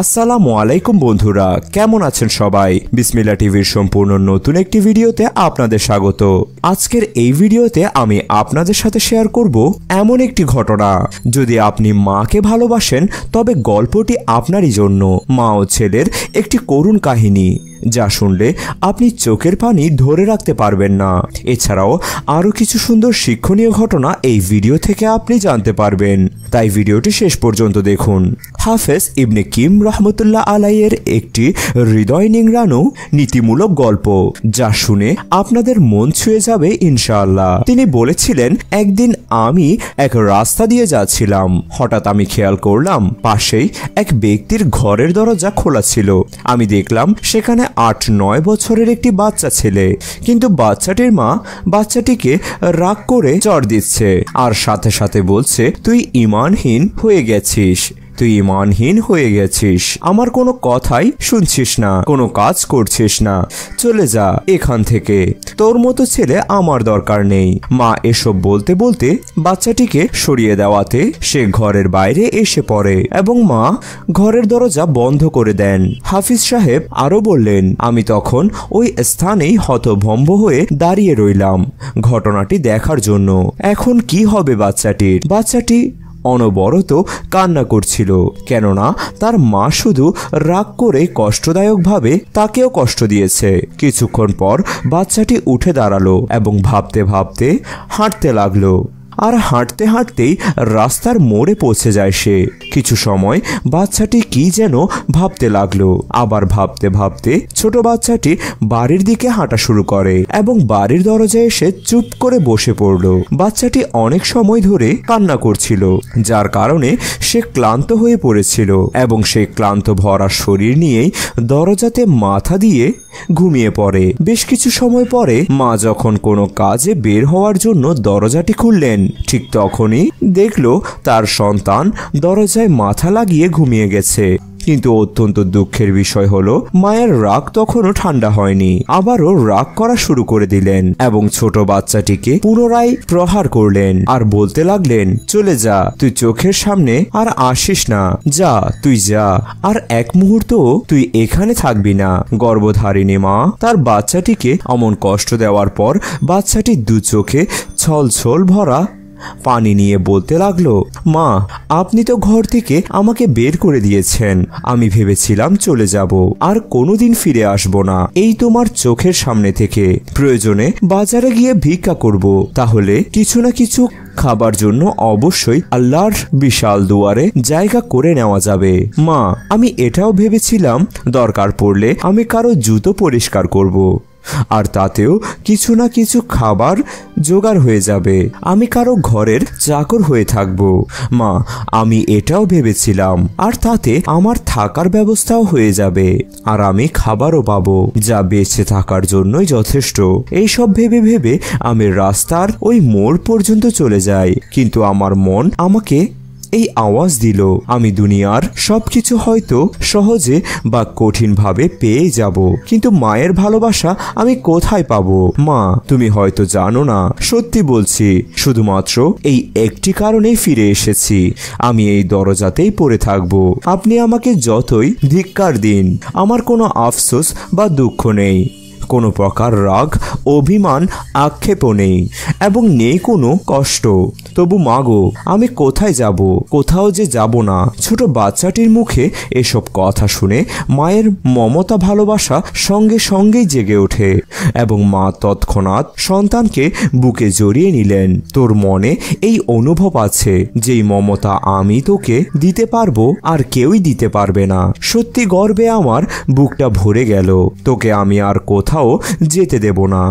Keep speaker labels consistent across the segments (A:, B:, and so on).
A: আসসালামু আলাইকুম বন্ধুরা কেমন আছেন সবাই বিসমিল্লা টিভির সম্পূর্ণ নতুন একটি ভিডিওতে আপনাদের স্বাগত আজকের এই ভিডিওতে আমি আপনাদের সাথে শেয়ার করব এমন একটি ঘটনা যদি আপনি মাকে ভালোবাসেন তবে গল্পটি আপনারই জন্য মা ও ছেলের একটি করুণ কাহিনী যা শুনলে আপনি চোখের পানি ধরে রাখতে পারবেন না এছাড়াও আরও কিছু সুন্দর শিক্ষণীয় ঘটনা এই ভিডিও থেকে আপনি জানতে পারবেন তাই ভিডিওটি শেষ পর্যন্ত দেখুন হাফেজ ইবনে কিম রহমতুল্লাহ আলাইয়ের একটি হৃদয় নিংরানো নীতিমূলক গল্প যা শুনে আপনাদের মন ছুঁয়ে যাবে ইনশাআল্লাহ তিনি বলেছিলেন একদিন আমি এক রাস্তা দিয়ে যাচ্ছিলাম হঠাৎ আমি খেয়াল করলাম পাশেই এক ব্যক্তির ঘরের দরজা খোলা ছিল আমি দেখলাম সেখানে আট নয় বছরের একটি বাচ্চা ছেলে কিন্তু বাচ্চাটির মা বাচ্চাটিকে রাগ করে চর দিচ্ছে আর সাথে সাথে বলছে তুই ইমানহীন হয়ে গেছিস তুই মানহীন হয়ে গেছিস আমার কোনো কথাই শুনছিস না কোনো কাজ করছিস না চলে যা এখান থেকে তোর মতো ছেলে আমার দরকার নেই মা এসব বলতে বলতে বাচ্চাটিকে সরিয়ে দেওয়াতে সে ঘরের বাইরে এসে পড়ে এবং মা ঘরের দরজা বন্ধ করে দেন হাফিজ সাহেব আরো বললেন আমি তখন ওই স্থানেই হতভম্ব হয়ে দাঁড়িয়ে রইলাম ঘটনাটি দেখার জন্য এখন কি হবে বাচ্চাটির বাচ্চাটি অনবরত কান্না করছিল কেননা তার মা শুধু রাগ করে কষ্টদায়কভাবে তাকেও কষ্ট দিয়েছে কিছুক্ষণ পর বাচ্চাটি উঠে দাঁড়ালো এবং ভাবতে ভাবতে হাঁটতে লাগলো আর হাঁটতে হাঁটতেই রাস্তার মোড়ে পৌঁছে যায় সে কিছু সময় বাচ্চাটি কি যেন ভাবতে লাগলো আবার ভাবতে ভাবতে ছোট বাচ্চাটি বাড়ির দিকে হাঁটা শুরু করে এবং বাড়ির দরজায় এসে চুপ করে বসে পড়ল বাচ্চাটি অনেক সময় ধরে কান্না করছিল যার কারণে সে ক্লান্ত হয়ে পড়েছিল এবং সেই ক্লান্ত ভরা শরীর নিয়েই দরজাতে মাথা দিয়ে ঘুমিয়ে পড়ে বেশ কিছু সময় পরে মা যখন কোনো কাজে বের হওয়ার জন্য দরজাটি খুললেন ঠিক তখনই দেখল তার সন্তান দরজায় মাথা লাগিয়ে ঘুমিয়ে গেছে কিন্তু অত্যন্ত দুঃখের বিষয় হলো মায়ের রাগ তখনও ঠান্ডা হয়নি আবারও রাগ করা শুরু করে দিলেন এবং ছোট বাচ্চাটিকে পুনরায় প্রহার করলেন আর বলতে লাগলেন চলে যা তুই চোখের সামনে আর আসিস না যা তুই যা আর এক মুহূর্ত তুই এখানে থাকবি না গর্ভধারিণী মা তার বাচ্চাটিকে অমন কষ্ট দেওয়ার পর বাচ্চাটি দু চোখে ছল ছল ভরা পানি নিয়ে বলতে লাগলো মা আপনি তো ঘর থেকে আমাকে বের করে দিয়েছেন আমি ভেবেছিলাম চলে যাব আর কোনোদিন ফিরে আসব না এই তোমার চোখের সামনে থেকে প্রয়োজনে বাজারে গিয়ে ভিক্ষা করব তাহলে কিছু না কিছু খাবার জন্য অবশ্যই আল্লাহর বিশাল দুয়ারে জায়গা করে নেওয়া যাবে মা আমি এটাও ভেবেছিলাম দরকার পড়লে আমি কারো জুতো পরিষ্কার করব। আর তাতেও কিছু না কিছু খাবার জোগাড় হয়ে যাবে আমি কারো ঘরের চাকর হয়ে থাকব মা আমি এটাও ভেবেছিলাম আর তাতে আমার থাকার ব্যবস্থাও হয়ে যাবে আর আমি খাবারও পাবো যা বেঁচে থাকার জন্যই যথেষ্ট এইসব ভেবে ভেবে আমি রাস্তার ওই মোড় পর্যন্ত চলে যাই কিন্তু আমার মন আমাকে এই আওয়াজ দিল আমি দুনিয়ার সবকিছু হয়তো সহজে বা কঠিনভাবে পেয়ে যাব কিন্তু মায়ের ভালোবাসা আমি কোথায় পাব মা তুমি হয়তো জানো না সত্যি বলছি শুধুমাত্র এই একটি কারণে ফিরে এসেছি আমি এই দরজাতেই পড়ে থাকব আপনি আমাকে যতই ধিক্কার দিন আমার কোনো আফসোস বা দুঃখ নেই কোনো প্রকার রাগ অভিমান আক্ষেপও নেই এবং নেই কোনো কষ্ট তবু মাগো আমি কোথায় যাব কোথাও যে যাব না ছোট বাচ্চাটির মুখে এসব কথা শুনে মায়ের মমতা ভালোবাসা সঙ্গে সঙ্গেই জেগে ওঠে এবং মা তৎক্ষণাৎ সন্তানকে বুকে জড়িয়ে নিলেন তোর মনে এই অনুভব আছে যেই মমতা আমি তোকে দিতে পারবো আর কেউই দিতে পারবে না সত্যি গর্বে আমার বুকটা ভরে গেল তোকে আমি আর কোথাও কোথাও যেতে দেব না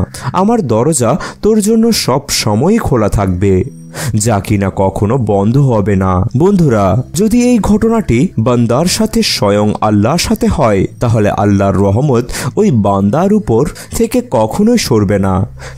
A: আমার দরজা তোর জন্য সব সময় খোলা থাকবে যা কিনা কখনো বন্ধ হবে না বন্ধুরা যদি এই ঘটনাটি বান্দার সাথে স্বয়ং আল্লাহর সাথে হয় তাহলে আল্লাহর রহমত ওই বান্দার উপর থেকে কখনোই সরবে না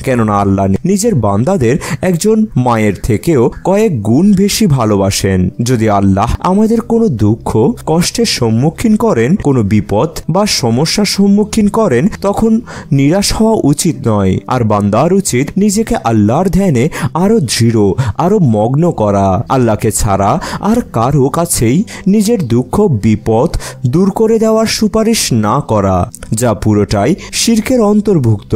A: কেননা আল্লাহ নিজের বান্দাদের একজন মায়ের থেকেও কয়েক গুণ বেশি ভালোবাসেন যদি আল্লাহ আমাদের কোনো দুঃখ কষ্টের সম্মুখীন করেন কোনো বিপদ বা সমস্যার সম্মুখীন করেন তখন নিরাশ হওয়া উচিত নয় আর বান্দার উচিত নিজেকে আল্লাহর ধ্যানে আরও দৃঢ় আরও মগ্ন করা আল্লাহকে ছাড়া আর কারো কাছেই নিজের দুঃখ বিপদ দূর করে দেওয়ার সুপারিশ না করা যা পুরোটাই শির্কের অন্তর্ভুক্ত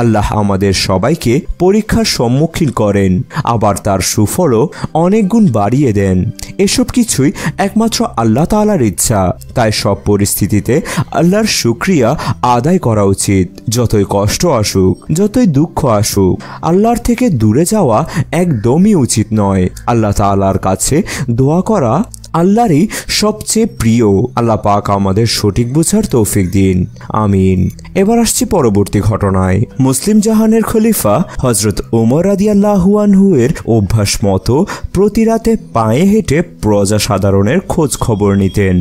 A: আল্লাহ আমাদের সবাইকে পরীক্ষার সম্মুখীন করেন আবার তার সুফলও অনেক গুণ বাড়িয়ে দেন এসব কিছুই একমাত্র আল্লাহ তালার ইচ্ছা তাই সব পরিস্থিতিতে আল্লাহর সুক্রিয়া আদায় করা উচিত যতই কষ্ট আসুক যতই দুঃখ আসুক আল্লাহর থেকে দূরে যাওয়া একদমই একদমই উচিত নয় আল্লাহ তালার কাছে দোয়া করা আল্লাহরই সবচেয়ে প্রিয় আল্লাহ পাক আমাদের সঠিক বোঝার তৌফিক দিন আমিন এবার আসছি পরবর্তী ঘটনায় মুসলিম জাহানের খলিফা হজরত ওমর আদি আল্লাহুয়ানহুয়ের অভ্যাস মতো প্রতি রাতে পায়ে হেঁটে প্রজা সাধারণের খোঁজ খবর নিতেন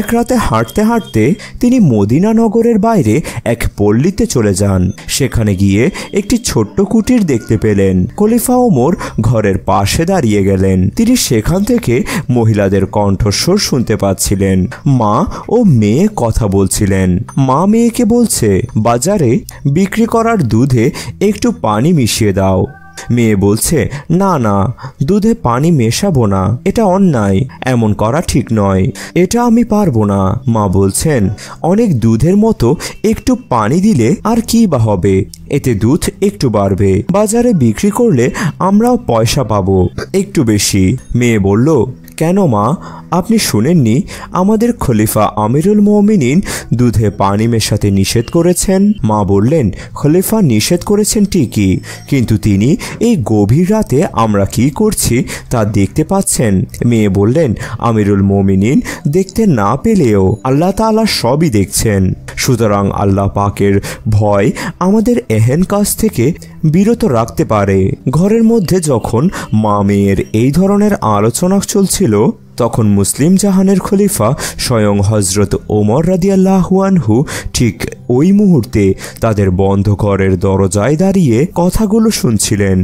A: এক রাতে হাঁটতে হাঁটতে তিনি মদিনা নগরের বাইরে এক পল্লীতে চলে যান সেখানে গিয়ে একটি ছোট্ট কুটির দেখতে পেলেন খলিফা ওমর ঘরের পাশে দাঁড়িয়ে গেলেন তিনি সেখান থেকে মহিলাদের কণ্ঠস্বর শুনতে পাচ্ছিলেন মা ও মেয়ে কথা বলছিলেন মা মেয়েকে বলছে বাজারে বিক্রি করার দুধে একটু পানি মিশিয়ে দাও মেয়ে বলছে না না দুধে পানি মেশাবো না এটা অন্যায় এমন করা ঠিক নয় এটা আমি পারবো না মা বলছেন অনেক দুধের মতো একটু পানি দিলে আর কি বা হবে এতে দুধ একটু বাড়বে বাজারে বিক্রি করলে আমরাও পয়সা পাবো একটু বেশি মেয়ে বলল কেন মা আপনি শুনেননি আমাদের খলিফা আমিরুল মমিনিন দুধে পানি মেশাতে নিষেধ করেছেন মা বললেন খলিফা নিষেধ করেছেন ঠিকই কিন্তু তিনি এই গভীর রাতে আমরা কি করছি তা দেখতে পাচ্ছেন মেয়ে বললেন আমিরুল মমিনিন দেখতে না পেলেও আল্লাহ তালা সবই দেখছেন সুতরাং আল্লাহ পাকের ভয় আমাদের এহেন কাজ থেকে বিরত রাখতে পারে ঘরের মধ্যে যখন মা মেয়ের এই ধরনের আলোচনা চলছিল তখন মুসলিম জাহানের খলিফা স্বয়ং হজরত ওমর রাদিয়াল্লাহুয়ানহু ঠিক ওই মুহূর্তে তাদের বন্ধ ঘরের দরজায় দাঁড়িয়ে কথাগুলো শুনছিলেন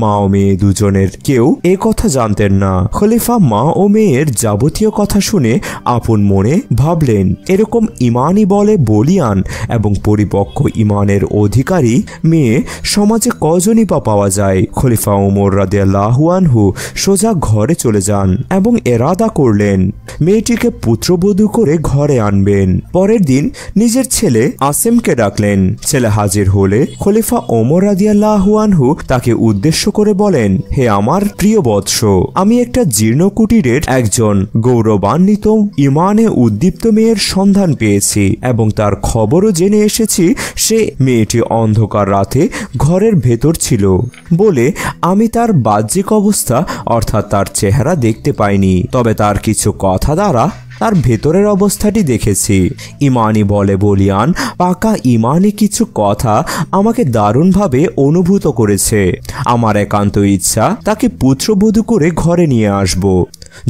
A: মা ও মেয়ে দুজনের কেউ এ কথা জানতেন না খলিফা মা ও মেয়ের যাবতীয় কথা শুনে আপন মনে ভাবলেন এরকম ইমানই বলে বলিয়ান এবং পরিপক্ক ইমানের অধিকারী মেয়ে সমাজে কজনই বা পাওয়া যায় খলিফা ওমর রাদেলাহুয়ানহু সোজা ঘরে চলে যান এবং এরাদা করলেন মেয়েটিকে পুত্রবধূ করে ঘরে আনবেন পরের দিন নিজের ছেলে আসেমকে ডাকলেন ছেলে হাজির হলে খলিফা ওমর রাদিয়াল্লাহুয়ানহু তাকে উদ্দেশ্য উদ্দেশ্য করে বলেন হে আমার প্রিয় বৎস আমি একটা জীর্ণ কুটিরের একজন গৌরবান্বিত ইমানে উদ্দীপ্ত মেয়ের সন্ধান পেয়েছি এবং তার খবরও জেনে এসেছি সে মেয়েটি অন্ধকার রাতে ঘরের ভেতর ছিল বলে আমি তার বাহ্যিক অবস্থা অর্থাৎ তার চেহারা দেখতে পাইনি তবে তার কিছু কথা দ্বারা তার ভেতরের অবস্থাটি দেখেছি ইমানি বলে বলিয়ান পাকা ইমানি কিছু কথা আমাকে দারুণভাবে অনুভূত করেছে আমার একান্ত ইচ্ছা তাকে পুত্রবধূ করে ঘরে নিয়ে আসব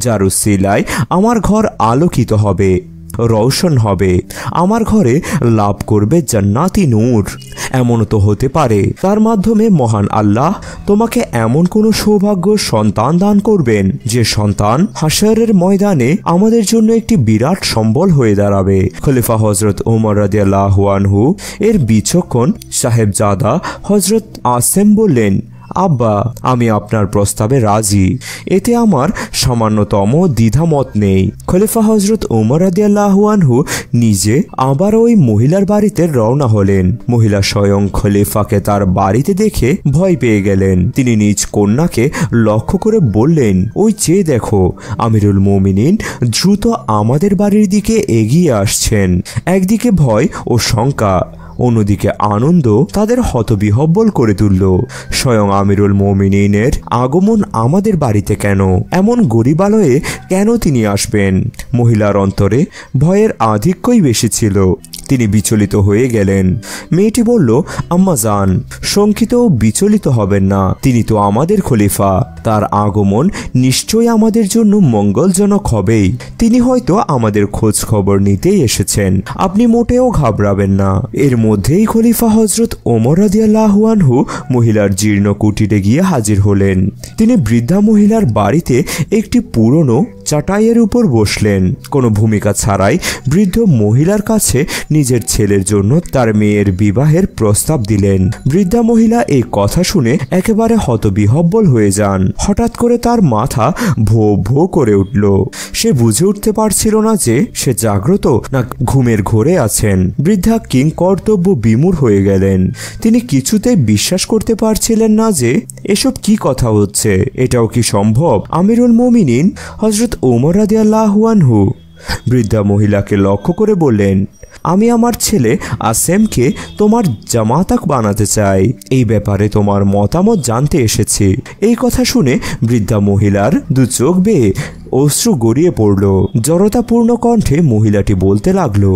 A: যার উসিলায় আমার ঘর আলোকিত হবে রওশন হবে আমার ঘরে লাভ করবে জান্নাতি নূর এমন তো হতে পারে তার মাধ্যমে মহান আল্লাহ তোমাকে এমন কোনো সৌভাগ্য সন্তান দান করবেন যে সন্তান হাসারের ময়দানে আমাদের জন্য একটি বিরাট সম্বল হয়ে দাঁড়াবে খলিফা হজরত ওমর রাজিয়াল্লাহ আনহু এর বিচক্ষণ সাহেবজাদা হজরত আসেম বললেন আব্বা আমি আপনার প্রস্তাবে রাজি এতে আমার সামান্যতম দ্বিধামত নেই খলিফা হজরত ওমর আদিয়াল্লাহুয়ানহু নিজে আবার ওই মহিলার বাড়িতে রওনা হলেন মহিলা স্বয়ং খলিফাকে তার বাড়িতে দেখে ভয় পেয়ে গেলেন তিনি নিজ কন্যাকে লক্ষ্য করে বললেন ওই চেয়ে দেখো আমিরুল মোমিনিন দ্রুত আমাদের বাড়ির দিকে এগিয়ে আসছেন একদিকে ভয় ও শঙ্কা অন্যদিকে আনন্দ তাদের হতবিহব্বল করে তুলল স্বয়ং আমিরুল মোমিনিনের আগমন আমাদের বাড়িতে কেন এমন গরিবালয়ে কেন তিনি আসবেন মহিলার অন্তরে ভয়ের আধিক্যই বেশি ছিল তিনি বিচলিত হয়ে গেলেন মেয়েটি বলল আম্মা যান শঙ্কিত বিচলিত হবেন না তিনি তো আমাদের খলিফা তার আগমন নিশ্চয়ই আমাদের জন্য মঙ্গলজনক হবেই তিনি হয়তো আমাদের খোঁজ খবর নিতেই এসেছেন আপনি মোটেও ঘাবড়াবেন না এর মধ্যেই খলিফা হজরত ওমর রাজিয়াল্লাহুয়ানহু মহিলার জীর্ণ কুটিরে গিয়ে হাজির হলেন তিনি বৃদ্ধা মহিলার বাড়িতে একটি পুরনো চাটাইয়ের উপর বসলেন কোনো ভূমিকা ছাড়াই বৃদ্ধ মহিলার কাছে নিজের ছেলের জন্য তার মেয়ের বিবাহের প্রস্তাব দিলেন বৃদ্ধা মহিলা এই কথা শুনে একেবারে হতবিহব্বল হয়ে যান হঠাৎ করে তার মাথা ভো ভো করে উঠল সে বুঝে উঠতে পারছিল না যে সে জাগ্রত না ঘুমের ঘোরে আছেন বৃদ্ধা কিং কর্তব্য বিমূর হয়ে গেলেন তিনি কিছুতেই বিশ্বাস করতে পারছিলেন না যে এসব কি কথা হচ্ছে এটাও কি সম্ভব আমিরুল মমিন হজরত ওমর আদিয়াল্লাহুয়ানহু বৃদ্ধা মহিলাকে লক্ষ্য করে বললেন আমি আমার ছেলে আসেমকে তোমার জামাতাক বানাতে চাই এই ব্যাপারে তোমার মতামত জানতে এসেছি এই কথা শুনে বৃদ্ধা মহিলার দু চোখ বেয়ে অশ্রু গড়িয়ে পড়ল জড়তাপূর্ণ কণ্ঠে মহিলাটি বলতে লাগলো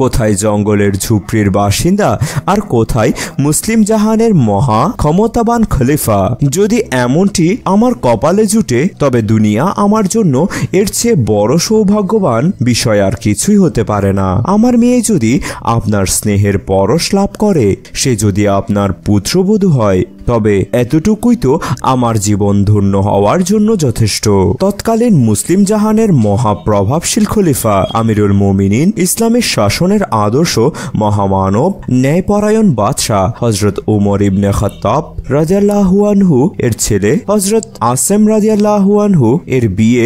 A: কোথায় জঙ্গলের ঝুপড়ির বাসিন্দা আর কোথায় মুসলিম জাহানের মহা ক্ষমতাবান খলিফা যদি এমনটি আমার কপালে জুটে তবে দুনিয়া আমার জন্য এর চেয়ে বড় সৌভাগ্যবান বিষয় আর কিছুই হতে পারে না আমার মেয়ে যদি আপনার স্নেহের পরশ লাভ করে সে যদি আপনার পুত্রবধূ হয় তবে এতটুকুই তো আমার জীবন ধন্য হওয়ার জন্য যথেষ্ট তৎকালীন মুসলিম মুসলিম জাহানের মহাপ্রভাবশীল খলিফা আমিরুল মোমিনিন ইসলামের শাসনের আদর্শ মহামানব ন্যায়পরায়ণ বাদশাহ হজরত উমর ইবনে খতাব রাজিয়াল্লাহুয়ানহু এর ছেলে হজরত আসেম রাজিয়াল্লাহুয়ানহু এর বিয়ে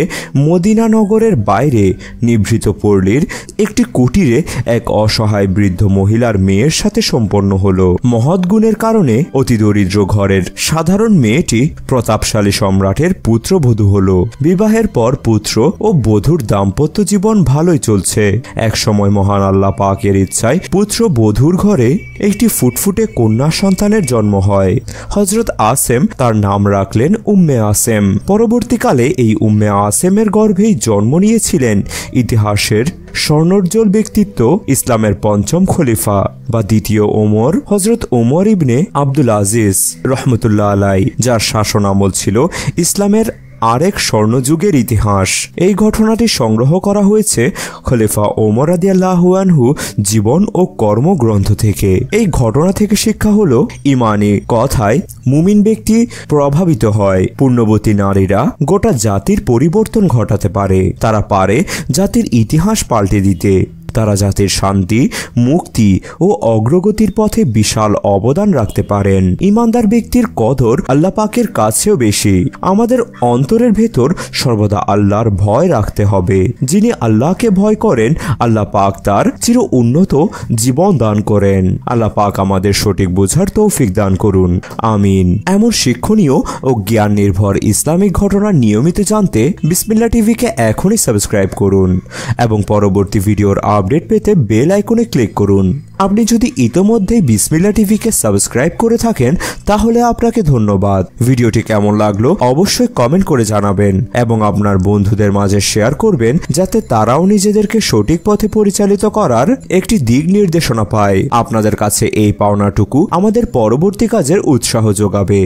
A: মদিনানগরের বাইরে নিভৃত পল্লীর একটি কুটিরে এক অসহায় বৃদ্ধ মহিলার মেয়ের সাথে সম্পন্ন হল মহৎ গুণের কারণে অতি দরিদ্র ঘরের সাধারণ মেয়েটি প্রতাপশালী সম্রাটের পুত্রবধূ হল বিবাহের পর পুত্র ও বধুর দাম্পত্য জীবন ভালোই চলছে একসময় মহান আল্লাহ পাকের ইচ্ছায় পুত্র বধুর ঘরে একটি ফুটফুটে কন্যা সন্তানের জন্ম হয় হজরত আসেম তার নাম রাখলেন উম্মে আসেম পরবর্তীকালে এই উম্মে আসেমের গর্ভেই জন্ম নিয়েছিলেন ইতিহাসের স্বর্ণোজ্জ্বল ব্যক্তিত্ব ইসলামের পঞ্চম খলিফা বা দ্বিতীয় ওমর হজরত ওমর ইবনে আব্দুল আজিজ রহমতুল্লাহ আলাই যার শাসন আমল ছিল ইসলামের আরেক স্বর্ণযুগের ইতিহাস এই ঘটনাটি সংগ্রহ করা হয়েছে খলিফা ওমর আদিয়াল্লাহুয়ানহু জীবন ও কর্মগ্রন্থ থেকে এই ঘটনা থেকে শিক্ষা হলো ইমানি কথায় মুমিন ব্যক্তি প্রভাবিত হয় পূর্ণবতী নারীরা গোটা জাতির পরিবর্তন ঘটাতে পারে তারা পারে জাতির ইতিহাস পাল্টে দিতে তারা জাতির শান্তি মুক্তি ও অগ্রগতির পথে বিশাল অবদান রাখতে পারেন ইমানদার ব্যক্তির কদর আল্লাহ পাকের কাছেও বেশি আমাদের অন্তরের ভেতর সর্বদা আল্লাহর ভয় রাখতে হবে যিনি আল্লাহকে ভয় করেন আল্লাহ পাক তার চির উন্নত জীবন দান করেন আল্লাহ পাক আমাদের সঠিক বোঝার তৌফিক দান করুন আমিন এমন শিক্ষণীয় ও জ্ঞান নির্ভর ইসলামিক ঘটনা নিয়মিত জানতে বিসমিল্লা টিভিকে এখনই সাবস্ক্রাইব করুন এবং পরবর্তী ভিডিওর আপ আপডেট পেতে বেল আইকনে ক্লিক করুন আপনি যদি ইতোমধ্যেই বিসমিল্লা টিভিকে সাবস্ক্রাইব করে থাকেন তাহলে আপনাকে ধন্যবাদ ভিডিওটি কেমন লাগলো অবশ্যই কমেন্ট করে জানাবেন এবং আপনার বন্ধুদের মাঝে শেয়ার করবেন যাতে তারাও নিজেদেরকে সঠিক পথে পরিচালিত করার একটি দিক নির্দেশনা পায় আপনাদের কাছে এই পাওনাটুকু আমাদের পরবর্তী কাজের উৎসাহ যোগাবে